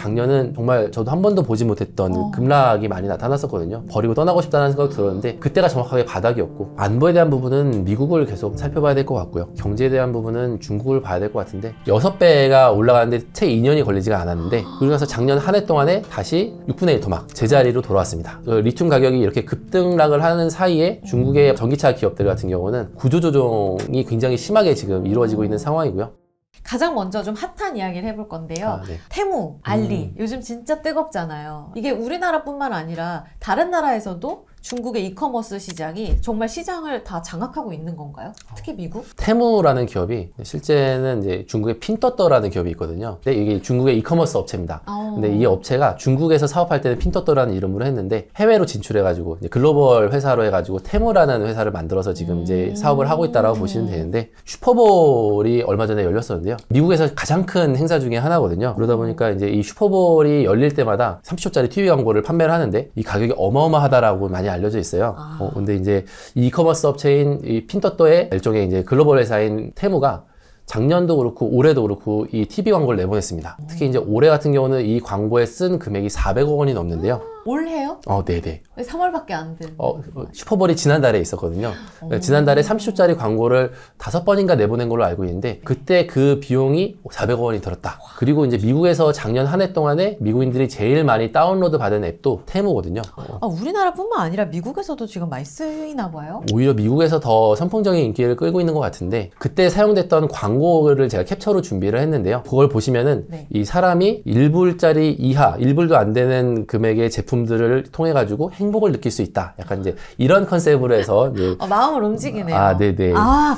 작년은 정말 저도 한 번도 보지 못했던 어. 급락이 많이 나타났었거든요. 버리고 떠나고 싶다는 생각도 들었는데 그때가 정확하게 바닥이었고 안보에 대한 부분은 미국을 계속 살펴봐야 될 것 같고요. 경제에 대한 부분은 중국을 봐야 될 것 같은데 6배가 올라가는데 채 2년이 걸리지가 않았는데 그리고 나서 작년 한 해 동안에 다시 6분의 1 토막 제자리로 돌아왔습니다. 그 리튬 가격이 이렇게 급등락을 하는 사이에 중국의 전기차 기업들 같은 경우는 구조조정이 굉장히 심하게 지금 이루어지고 있는 상황이고요. 가장 먼저 좀 핫한 이야기를 해볼 건데요. 아, 네. 테무, 알리. 음. 요즘 진짜 뜨겁잖아요. 이게 우리나라뿐만 아니라 다른 나라에서도 중국의 이커머스 시장이 정말 시장을 다 장악하고 있는 건가요? 특히 미국? 테무라는 기업이 실제는 이제 중국의 핀떠떠라는 기업이 있거든요. 근데 이게 중국의 이커머스 업체입니다. 어. 근데 이 업체가 중국에서 사업할 때는 핀떠떠라는 이름으로 했는데 해외로 진출해가지고 글로벌 회사로 해가지고 테무라는 회사를 만들어서 지금 음. 이제 사업을 하고 있다라고 음. 보시면 되는데 슈퍼볼이 얼마 전에 열렸었는데요. 미국에서 가장 큰 행사 중에 하나거든요. 그러다 보니까 이제 이 슈퍼볼이 열릴 때마다 30초짜리 TV 광고를 판매를 하는데 이 가격이 어마어마하다라고 많이 알려져 있어요. 아. 어, 근데 이제 이커머스 업체인 이 핀터또의 일종의 이제 글로벌 회사인 테무가 작년도 그렇고 올해도 그렇고 이 TV 광고를 내보냈습니다. 특히 이제 올해 같은 경우는 이 광고에 쓴 금액이 400억 원이 넘는데요. 올해요? 어, 네네. 3월밖에 안 된. 어, 어 슈퍼볼이 지난달에 있었거든요. 오. 어. 네, 지난달에 30초짜리 광고를 다섯 번인가 내보낸 네 걸로 알고 있는데 그때 그 비용이 400원이 들었다. 와. 그리고 이제 미국에서 작년 한 해 동안에 미국인들이 제일 많이 다운로드 받은 앱도 테무거든요. 아, 우리나라뿐만 아니라 미국에서도 지금 많이 쓰이나 봐요. 오히려 미국에서 더 선풍적인 인기를 끌고 있는 것 같은데 그때 사용됐던 광고를 제가 캡처로 준비를 했는데요. 그걸 보시면은 네. 이 사람이 1불짜리 이하, 1불도 안 되는 금액의 제품 제품들을 통해 가지고 행복을 느낄 수 있다. 약간 이제 이런 컨셉으로 해서 이제 어, 마음을 움직이네요. 아, 네네. 아,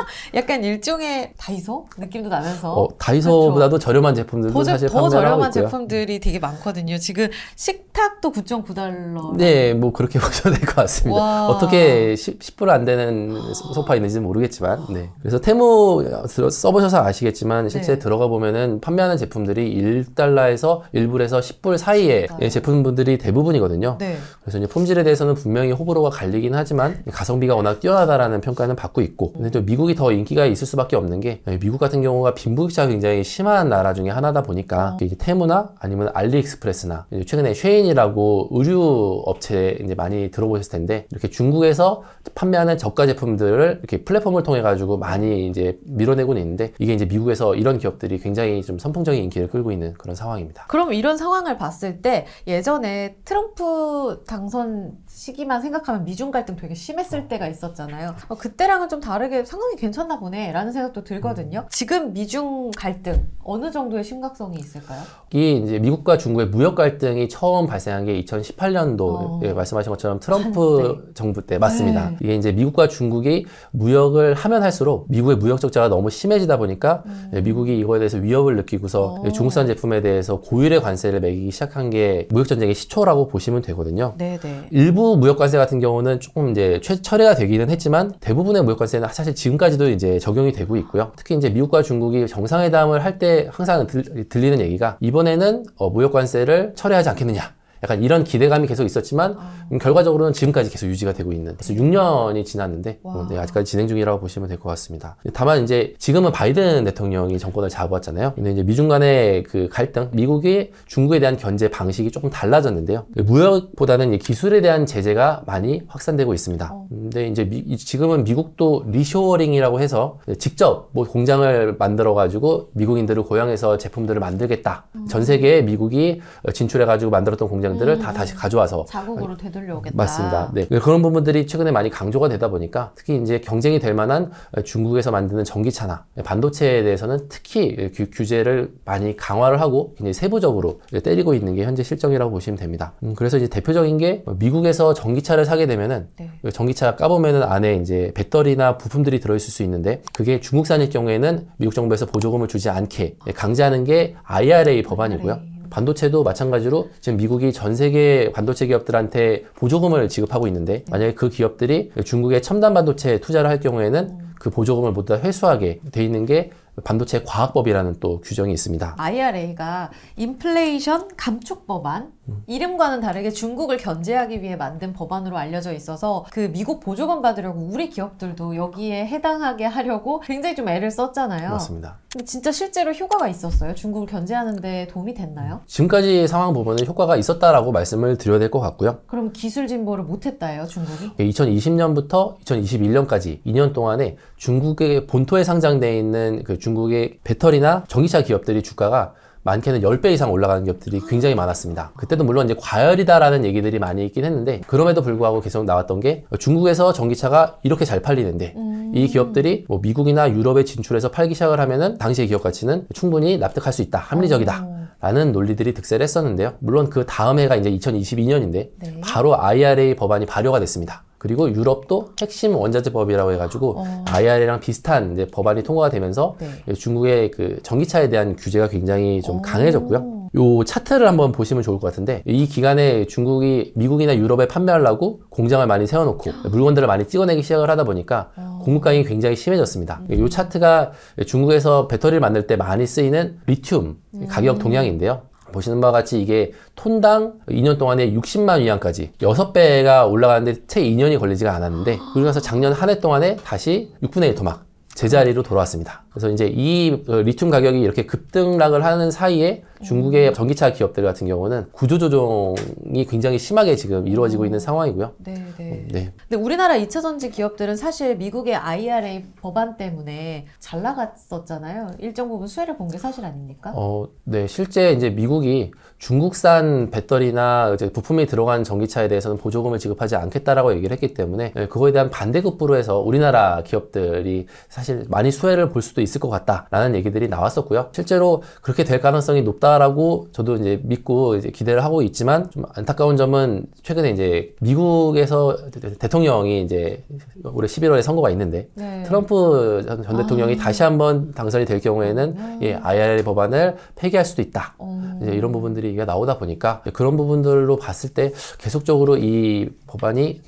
약간 일종의 다이소 느낌도 나면서 어, 다이소보다도 그렇죠. 저렴한 제품들도 더, 사실 더 저렴한 제품들이 되게 많거든요. 지금 식탁도 9.9달러. 네, 뭐 그렇게 보셔도 될 것 같습니다. 와. 어떻게 10, 10%안 되는 소파 있는지는 모르겠지만, 네. 그래서 테무 써보셔서 아시겠지만 실제 네. 들어가 보면은 판매하는 제품들이 1달러에서 1불에서 10불 사이에 네. 제품분들이 제품들이 대부분이거든요. 네. 그래서 이제 품질에 대해서는 분명히 호불호가 갈리긴 하지만 가성비가 워낙 뛰어나다라는 평가는 받고 있고 근데 또 미국이 더 인기가 있을 수밖에 없는 게 예, 미국 같은 경우가 빈부격차가 굉장히 심한 나라 중에 하나다 보니까 어. 이제 테무나 아니면 알리익스프레스나 최근에 쉐인이라고 의류 업체 이제 많이 들어보셨을 텐데 이렇게 중국에서 판매하는 저가 제품들을 이렇게 플랫폼을 통해 가지고 많이 이제 밀어내고는 있는데 이게 이제 미국에서 이런 기업들이 굉장히 좀 선풍적인 인기를 끌고 있는 그런 상황입니다. 그럼 이런 상황을 봤을 때 예전에 트럼프 당선 시기만 생각하면 미중 갈등 되게 심했을 어. 때가 있었잖아요. 어, 그때랑은 좀 다르게 상황이 괜찮나 보네 라는 생각도 들거든요. 음. 지금 미중 갈등 어느 정도의 심각성이 있을까요? 이 이제 미국과 중국의 무역 갈등이 처음 발생한 게 2018년도 어. 말씀하신 것처럼 트럼프 찬세. 네. 정부 때 맞습니다. 네. 이게 이제 미국과 중국이 무역을 하면 할수록 미국의 무역 적자가 너무 심해지다 보니까 음. 네, 미국이 이거에 대해서 위협을 느끼고서 어. 중국산 제품에 대해서 고율의 관세를 매기기 시작한 게 무역 전쟁의 시초라고 보시면 되거든요. 네네. 네. 일부 일부 무역관세 같은 경우는 조금 이제 최, 철회가 되기는 했지만 대부분의 무역관세는 사실 지금까지도 이제 적용이 되고 있고요. 특히 이제 미국과 중국이 정상회담을 할 때 항상 들, 리는 얘기가 이번에는 어, 무역관세를 철회하지 않겠느냐 약간 이런 기대감이 계속 있었지만 아. 음, 결과적으로는 지금까지 계속 유지가 되고 있는 그래서 6년이 지났는데 어, 네, 아직까지 진행 중이라고 보시면 될 것 같습니다. 다만 이제 지금은 바이든 대통령이 정권을 잡았잖아요. 근데 이제 미중 간의 그 갈등, 미국이 중국에 대한 견제 방식이 조금 달라졌는데요. 그 무역보다는 기술에 대한 제재가 많이 확산되고 있습니다. 어. 근데 이제 미, 지금은 미국도 리쇼어링이라고 해서 직접 뭐 공장을 만들어 가지고 미국인들을 고향에서 제품들을 만들겠다. 음. 전 세계에 미국이 진출해 가지고 만들었던 공장 감정들을 음. 다 다시 가져와서 자국으로 되돌려오겠다. 맞습니다. 네. 그런 부분들이 최근에 많이 강조가 되다 보니까 특히 이제 경쟁이 될 만한 중국에서 만드는 전기차나 반도체에 대해서는 특히 규제를 많이 강화를 하고 굉장히 세부적으로 때리고 있는 게 현재 실정이라고 보시면 됩니다. 음, 그래서 이제 대표적인 게 미국에서 전기차를 사게 되면은 네. 그 전기차 까보면은 안에 이제 배터리나 부품들이 들어있을 수 있는데 그게 중국산일 경우에는 미국 정부에서 보조금을 주지 않게 아. 강제하는 게 IRA 법안이고요. 반도체도 마찬가지로 지금 미국이 전 세계 반도체 기업들한테 보조금을 지급하고 있는데 만약에 그 기업들이 중국의 첨단 반도체에 투자를 할 경우에는 그 보조금을 모두 다 회수하게 돼 있는 게 반도체 과학법이라는 또 규정이 있습니다. IRA가 인플레이션 감축 법안 이름과는 다르게 중국을 견제하기 위해 만든 법안으로 알려져 있어서 그 미국 보조금 받으려고 우리 기업들도 여기에 해당하게 하려고 굉장히 좀 애를 썼잖아요. 맞습니다. 진짜 실제로 효과가 있었어요? 중국을 견제하는데 도움이 됐나요? 음. 지금까지 상황 보면 효과가 있었다라고 말씀을 드려야 될 것 같고요. 그럼 기술 진보를 못했다예요, 중국이? 2020년부터 2021년까지 2년 동안에 중국의 본토에 상장돼 있는 그 중국의 배터리나 전기차 기업들이 주가가 많게는 10배 이상 올라가는 기업들이 굉장히 많았습니다. 그때도 물론 이제 과열이다라는 얘기들이 많이 있긴 했는데 그럼에도 불구하고 계속 나왔던 게 중국에서 전기차가 이렇게 잘 팔리는데 음. 이 기업들이 뭐 미국이나 유럽에 진출해서 팔기 시작을 하면은 당시의 기업 가치는 충분히 납득할 수 있다. 합리적이다. 음. 라는 논리들이 득세를 했었는데요. 물론 그 다음 해가 이제 2022년인데 네. 바로 IRA 법안이 발효가 됐습니다. 그리고 유럽도 핵심 원자재법이라고 해가지고 어. IRA랑 비슷한 이제 법안이 통과가 되면서 네. 중국의 그 전기차에 대한 규제가 굉장히 좀 오. 강해졌고요. 요 차트를 한번 보시면 좋을 것 같은데 이 기간에 중국이 미국이나 유럽에 판매하려고 공장을 많이 세워놓고 물건들을 많이 찍어내기 시작을 하다 보니까 어. 공급강이 굉장히 심해졌습니다. 음. 요 차트가 중국에서 배터리를 만들 때 많이 쓰이는 리튬 음. 가격 동향인데요. 보시는 바와 같이 이게 톤당 2년 동안에 60만 위안까지 6배가 올라가는데 채 2년이 걸리지가 않았는데 그리고 나서 작년 한 해 동안에 다시 6분의 1 토막 제자리로 돌아왔습니다. 그래서 이제 이 어, 리튬 가격이 이렇게 급등락을 하는 사이에 중국의 음. 전기차 기업들 같은 경우는 구조 조정이 굉장히 심하게 지금 이루어지고 음. 있는 상황이고요. 네, 네. 어, 네. 근데 우리나라 2차 전지 기업들은 사실 미국의 IRA 법안 때문에 잘 나갔었잖아요. 일정 부분 수혜를 본 게 사실 아닙니까? 어, 네. 실제 이제 미국이 중국산 배터리나 이제 부품이 들어간 전기차에 대해서는 보조금을 지급하지 않겠다라고 얘기를 했기 때문에 네, 그거에 대한 반대급부로 해서 우리나라 기업들이 사실 많이 수혜를 볼 수도 있을 것 같다라는 얘기들이 나왔었고요. 실제로 그렇게 될 가능성이 높다라고 저도 이제 믿고 이제 기대를 하고 있지만 좀 안타까운 점은 최근에 이제 미국에서 대통령이 이제 올해 11월에 선거가 있는데 네. 트럼프 전 아. 대통령이 아. 다시 한번 당선이 될 경우에는 아. 예, IRA 법안을 폐기할 수도 있다. 어. 이제 이런 부분들이 나오다 보니까 그런 부분들로 봤을 때 계속적으로 이 법안이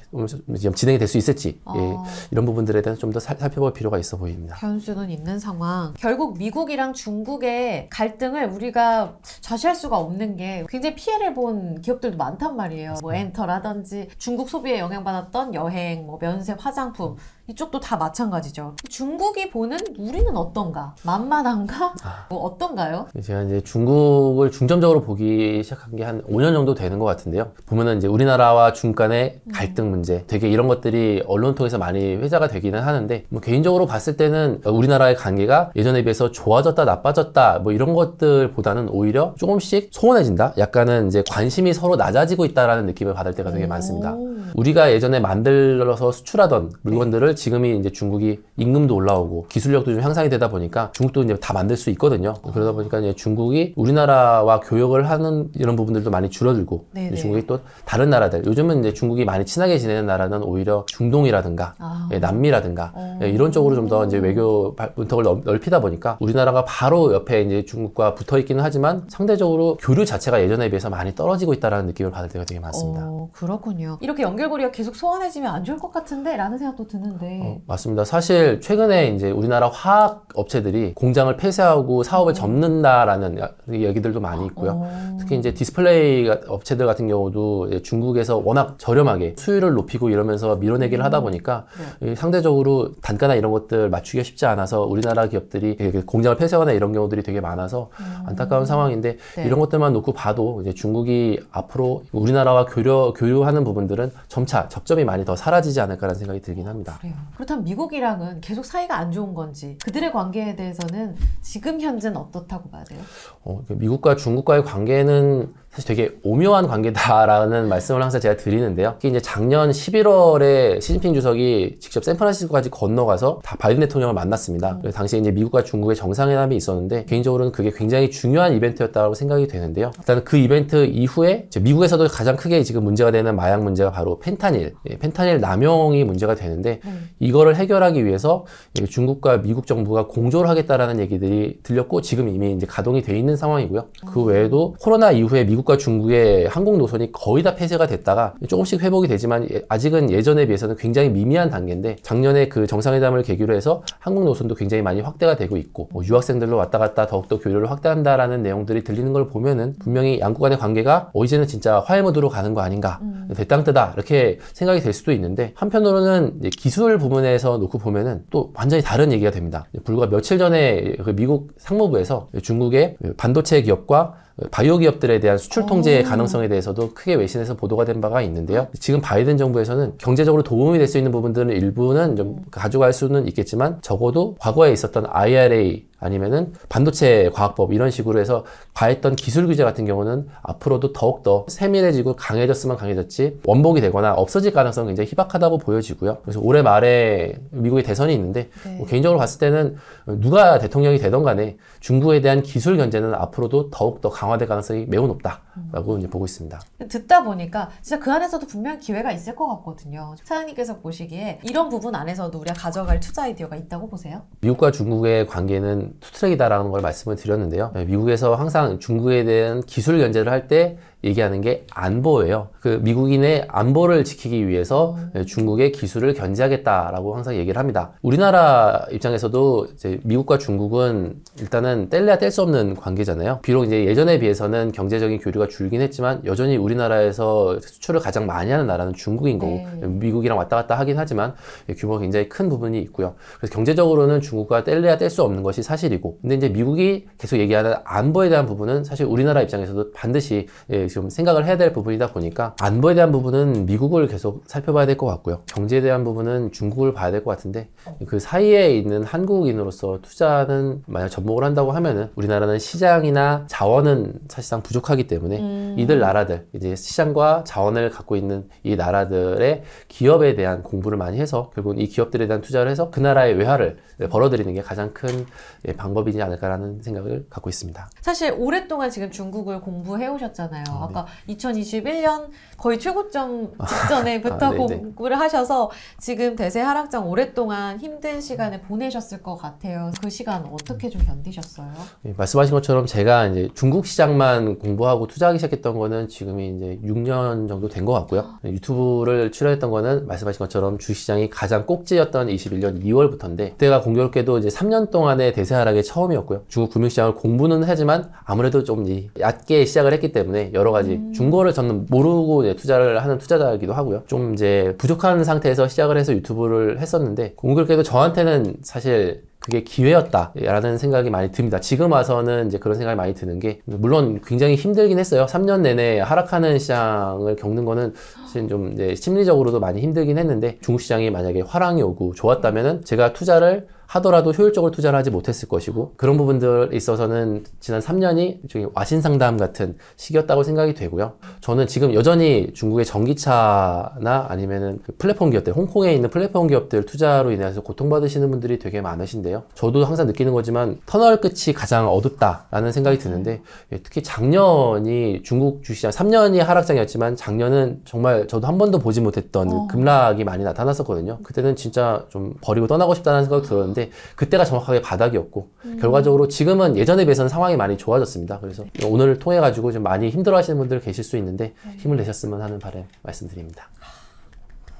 지금 진행이 될 수 있을지 예, 아. 예, 이런 부분들에 대해서 좀 더 살펴볼 필요가 있어 보입니다. 변수는 있는 상 상황. 결국 미국이랑 중국의 갈등을 우리가 좌시할 수가 없는 게 굉장히 피해를 본 기업들도 많단 말이에요. 뭐 네. 엔터라든지 중국 소비에 영향받았던 여행, 뭐 면세, 화장품 이쪽도 다 마찬가지죠. 중국이 보는 우리는 어떤가? 만만한가? 아. 뭐 어떤가요? 제가 이제 중국을 중점적으로 보기 시작한 게 한 5년 정도 되는 것 같은데요. 보면은 이제 우리나라와 중국 간의 음. 갈등 문제, 되게 이런 것들이 언론 통해서 많이 회자가 되기는 하는데 뭐 개인적으로 봤을 때는 우리나라의 관계가 예전에 비해서 좋아졌다 나빠졌다 뭐 이런 것들보다는 오히려 조금씩 소원해진다. 약간은 이제 관심이 서로 낮아지고 있다라는 느낌을 받을 때가 되게 많습니다. 우리가 예전에 만들어서 수출하던 물건들을 지금이 이제 중국이 임금도 올라오고 기술력도 좀 향상이 되다 보니까 중국도 이제 다 만들 수 있거든요. 아. 그러다 보니까 이제 중국이 우리나라와 교역을 하는 이런 부분들도 많이 줄어들고 네, 네. 중국이 또 다른 나라들 요즘은 이제 중국이 많이 친하게 지내는 나라는 오히려 중동이라든가 아. 예, 남미라든가 어. 예, 이런 쪽으로 좀 더 이제 외교 문턱을 넓히다 보니까 우리나라가 바로 옆에 이제 중국과 붙어 있기는 하지만 상대적으로 교류 자체가 예전에 비해서 많이 떨어지고 있다라는 느낌을 받을 때가 되게 많습니다. 어, 그렇군요. 이렇게 연결고리가 계속 소원해지면 안 좋을 것 같은데 라는 생각도 드는데 네 어, 맞습니다. 사실 최근에 이제 우리나라 화학 업체들이 공장을 폐쇄하고 사업을 음. 접는다라는 얘기들도 많이 있고요. 어. 특히 이제 디스플레이 업체들 같은 경우도 중국에서 워낙 저렴하게 수율을 높이고 이러면서 밀어내기를 음. 하다 보니까 네. 상대적으로 단가나 이런 것들 맞추기가 쉽지 않아서 우리나라 기업들이 공장을 폐쇄하거나 이런 경우들이 되게 많아서 음. 안타까운 상황인데 네. 이런 것들만 놓고 봐도 이제 중국이 앞으로 우리나라와 교류 교류하는 부분들은 점차 접점이 많이 더 사라지지 않을까라는 생각이 들긴 합니다. 그래요. 그렇다면 미국이랑은 계속 사이가 안 좋은 건지 그들의 관계에 대해서는 지금 현재는 어떻다고 봐야 돼요? 어, 그 미국과 중국과의 관계는 사실 되게 오묘한 관계다라는 말씀을 항상 제가 드리는데요. 특히 이제 작년 11월에 시진핑 주석이 직접 샌프란시스코까지 건너가서 다 바이든 대통령을 만났습니다. 당시에 이제 미국과 중국의 정상회담이 있었는데 개인적으로는 그게 굉장히 중요한 이벤트였다고 생각이 되는데요. 일단 그 이벤트 이후에 미국에서도 가장 크게 지금 문제가 되는 마약 문제가 바로 펜타닐, 예, 펜타닐 남용이 문제가 되는데 네. 이거를 해결하기 위해서 중국과 미국 정부가 공조를 하겠다라는 얘기들이 들렸고 지금 이미 이제 가동이 돼 있는 상황이고요. 그 외에도 코로나 이후에 미국 미국과 중국의 항공 노선이 거의 다 폐쇄가 됐다가 조금씩 회복이 되지만 예, 아직은 예전에 비해서는 굉장히 미미한 단계인데 작년에 그 정상회담을 계기로 해서 항공 노선도 굉장히 많이 확대가 되고 있고 뭐 유학생들로 왔다 갔다 더욱더 교류를 확대한다라는 내용들이 들리는 걸 보면은 분명히 양국 간의 관계가 어 이제는 진짜 화해 모드로 가는 거 아닌가 음. 대땅뜨다 이렇게 생각이 될 수도 있는데 한편으로는 기술 부분에서 놓고 보면은 또 완전히 다른 얘기가 됩니다. 불과 며칠 전에 그 미국 상무부에서 중국의 반도체 기업과 바이오 기업들에 대한 수출 통제 의 어. 가능성에 대해서도 크게 외신에서 보도가 된 바가 있는데요. 지금 바이든 정부에서는 경제적으로 도움이 될 수 있는 부분들은 일부는 좀 가져갈 수는 있겠지만 적어도 과거에 있었던 IRA 아니면은 반도체 과학법 이런 식으로 해서 과했던 기술 규제 같은 경우는 앞으로도 더욱더 세밀해지고 강해졌으면 강해졌지 원복이 되거나 없어질 가능성은 굉장히 희박하다고 보여지고요. 그래서 올해 말에 미국의 대선이 있는데 네. 뭐 개인적으로 봤을 때는 누가 대통령이 되던 간에 중국에 대한 기술 견제는 앞으로도 더욱더 강화될 가능성이 매우 높다. 라고 이제 보고 있습니다. 듣다 보니까 진짜 그 안에서도 분명 기회가 있을 것 같거든요. 차장님께서 보시기에 이런 부분 안에서도 우리가 가져갈 투자 아이디어가 있다고 보세요? 미국과 중국의 관계는 투트랙이다라는 걸 말씀을 드렸는데요. 미국에서 항상 중국에 대한 기술 견제를 할때 얘기하는 게 안보예요. 그 미국인의 안보를 지키기 위해서 중국의 기술을 견제하겠다라고 항상 얘기를 합니다. 우리나라 입장에서도 이제 미국과 중국은 일단은 뗄래야 뗄 수 없는 관계잖아요. 비록 이제 예전에 비해서는 경제적인 교류가 줄긴 했지만 여전히 우리나라에서 수출을 가장 많이 하는 나라는 중국인 거고 네. 미국이랑 왔다 갔다 하긴 하지만 규모가 굉장히 큰 부분이 있고요. 그래서 경제적으로는 중국과 뗄래야 뗄 수 없는 것이 사실이고 근데 이제 미국이 계속 얘기하는 안보에 대한 부분은 사실 우리나라 입장에서도 반드시 예, 좀 생각을 해야 될 부분이다 보니까 안보에 대한 부분은 미국을 계속 살펴봐야 될 것 같고요. 경제에 대한 부분은 중국을 봐야 될 것 같은데 그 사이에 있는 한국인으로서 투자는 만약 접목을 한다고 하면은 우리나라는 시장이나 자원은 사실상 부족하기 때문에 음. 이들 나라들 이제 시장과 자원을 갖고 있는 이 나라들의 기업에 대한 공부를 많이 해서 결국은 이 기업들에 대한 투자를 해서 그 나라의 외화를 벌어들이는 게 가장 큰 예, 방법이지 않을까라는 생각을 갖고 있습니다. 사실 오랫동안 지금 중국을 공부해 오셨잖아요. 그 아까 2021년 거의 최고점 직전에부터 아, 공부를 아, 하셔서 지금 대세 하락장 오랫동안 힘든 시간을 음. 보내셨을 것 같아요. 그 시간 어떻게 좀 견디셨어요? 예, 말씀하신 것처럼 제가 이제 중국 시장만 공부하고 투자하기 시작했던 거는 지금이 이제 6년 정도 된 것 같고요. 네, 유튜브를 출연했던 거는 말씀하신 것처럼 주시장이 가장 꼭지였던 21년 2월부터인데 그때가 공교롭게도 이제 3년 동안의 대세 하락의 처음이었고요. 중국 금융시장을 공부는 하지만 아무래도 좀 얕게 시작을 했기 때문에 여러 여러 가지 음. 중고를 저는 모르고 투자를 하는 투자자이기도 하고요. 좀 이제 부족한 상태에서 시작을 해서 유튜브를 했었는데 공교롭게도 저한테는 사실 그게 기회였다라는 생각이 많이 듭니다. 지금 와서는 이제 그런 생각이 많이 드는 게 물론 굉장히 힘들긴 했어요. 3년 내내 하락하는 시장을 겪는 거는 사실 좀 심리적으로도 많이 힘들긴 했는데 중국 시장이 만약에 화랑이 오고 좋았다면 제가 투자를 하더라도 효율적으로 투자를 하지 못했을 것이고 그런 부분들에 있어서는 지난 3년이 좀 와신상담 같은 시기였다고 생각이 되고요. 저는 지금 여전히 중국의 전기차나 아니면은 그 플랫폼 기업들, 홍콩에 있는 플랫폼 기업들 투자로 인해서 고통받으시는 분들이 되게 많으신데요. 저도 항상 느끼는 거지만 터널 끝이 가장 어둡다라는 생각이 드는데 예, 특히 작년이 중국 주시장 3년이 하락장이었지만 작년은 정말 저도 한 번도 보지 못했던 어. 급락이 많이 나타났었거든요. 그때는 진짜 좀 버리고 떠나고 싶다는 생각도 들었는데 했는데 그때가 정확하게 바닥이었고 음. 결과적으로 지금은 예전에 비해서는 상황이 많이 좋아졌습니다. 그래서 오늘을 통해 가지고 좀 많이 힘들어하시는 분들 계실 수 있는데 네. 힘을 내셨으면 하는 바람 말씀드립니다. 아,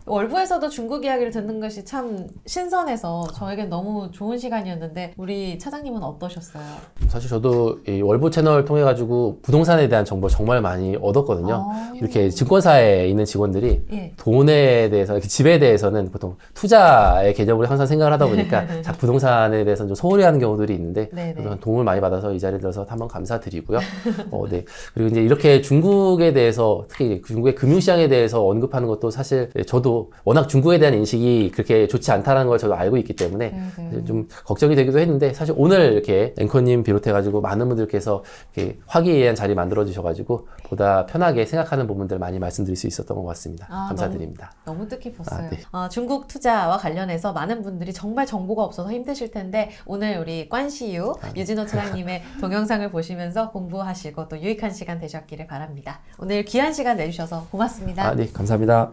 월부에서도 중국 이야기를 듣는 것이 참 신선해서 저에겐 너무 좋은 시간이었는데 우리 차장님은 어떠셨어요? 사실 저도 이 월부 채널을 통해 가지고 부동산에 대한 정보를 정말 많이 얻었거든요. 아, 이렇게 예. 증권사에 있는 직원들이 예. 돈에 대해서 이렇게 집에 대해서는 보통 투자의 개념으로 항상 생각을 하다 보니까 네. 부동산에 대해서 좀 소홀히하는 경우들이 있는데 네, 네. 도움을 많이 받아서 이 자리에 들어서 한번 감사드리고요. 어, 네. 그리고 이제 이렇게 중국에 대해서 특히 중국의 금융시장에 대해서 언급하는 것도 사실 저도 워낙 중국에 대한 인식이 그렇게 좋지 않다라는 걸 저도 알고 있기 때문에 음. 음. 좀 걱정이 되기도 했는데 사실 오늘 이렇게 앵커님 비롯해가지고 많은 분들께서 이렇게 화기애애한 자리 만들어 주셔가지고 보다 편하게 생각하는 부분들 많이 말씀드릴 수 있었던 것 같습니다. 아, 감사드립니다. 너무, 너무 뜻깊었어요. 아, 네. 아, 중국 투자와 관련해서 많은 분들이 정말 정보가 없어서 힘드실 텐데 오늘 우리 관시유 아, 네. 유진호 차장님의 동영상을 보시면서 공부하시고 또 유익한 시간 되셨기를 바랍니다. 오늘 귀한 시간 내주셔서 고맙습니다. 아, 네, 감사합니다.